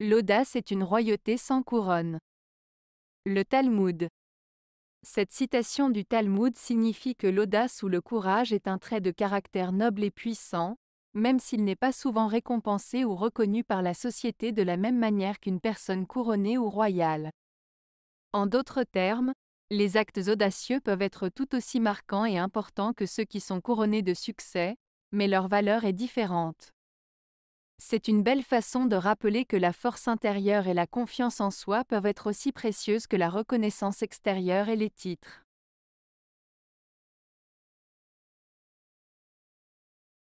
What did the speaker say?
L'audace est une royauté sans couronne. Le Talmud. Cette citation du Talmud signifie que l'audace ou le courage est un trait de caractère noble et puissant, même s'il n'est pas souvent récompensé ou reconnu par la société de la même manière qu'une personne couronnée ou royale. En d'autres termes, les actes audacieux peuvent être tout aussi marquants et importants que ceux qui sont couronnés de succès, mais leur valeur est différente. C'est une belle façon de rappeler que la force intérieure et la confiance en soi peuvent être aussi précieuses que la reconnaissance extérieure et les titres.